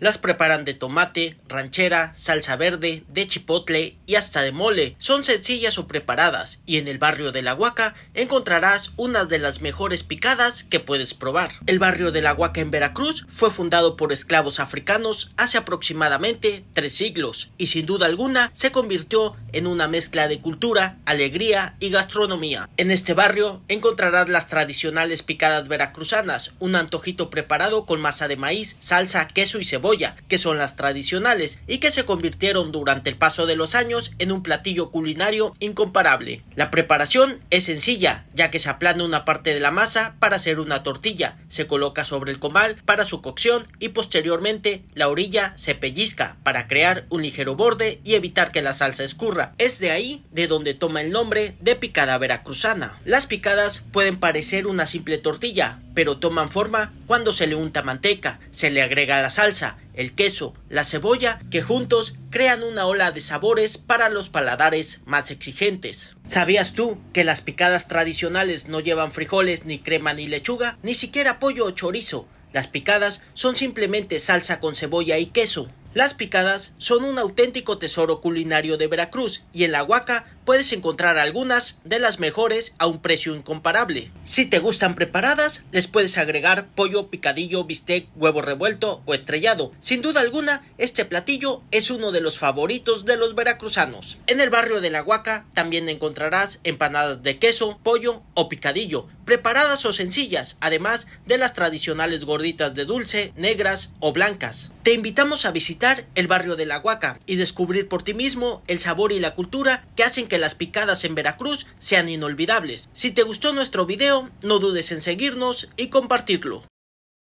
Las preparan de tomate, ranchera, salsa verde, de chipotle y hasta de mole. Son sencillas o preparadas y en el barrio de La Huaca encontrarás unas de las mejores picadas que puedes probar. El barrio de La Huaca en Veracruz fue fundado por esclavos africanos hace aproximadamente tres siglos y sin duda alguna se convirtió en una mezcla de cultura, alegría y gastronomía. En este barrio encontrarás las tradicionales picadas veracruzanas, un antojito preparado con masa de maíz, salsa, queso y cebolla que son las tradicionales y que se convirtieron durante el paso de los años en un platillo culinario incomparable. La preparación es sencilla, ya que se aplana una parte de la masa para hacer una tortilla, se coloca sobre el comal para su cocción y posteriormente la orilla se pellizca para crear un ligero borde y evitar que la salsa escurra. Es de ahí de donde toma el nombre de picada veracruzana. Las picadas pueden parecer una simple tortilla, pero toman forma cuando se le unta manteca, se le agrega la salsa, el queso, la cebolla, que juntos crean una ola de sabores para los paladares más exigentes. ¿Sabías tú que las picadas tradicionales no llevan frijoles, ni crema, ni lechuga, ni siquiera pollo o chorizo? Las picadas son simplemente salsa con cebolla y queso. Las picadas son un auténtico tesoro culinario de Veracruz y en la Huaca puedes encontrar algunas de las mejores a un precio incomparable. Si te gustan preparadas, les puedes agregar pollo, picadillo, bistec, huevo revuelto o estrellado. Sin duda alguna, este platillo es uno de los favoritos de los veracruzanos. En el barrio de la Huaca también encontrarás empanadas de queso, pollo o picadillo, preparadas o sencillas, además de las tradicionales gorditas de dulce, negras o blancas. Te invitamos a visitar el barrio de La Huaca y descubrir por ti mismo el sabor y la cultura que hacen que las picadas en Veracruz sean inolvidables. Si te gustó nuestro video, no dudes en seguirnos y compartirlo.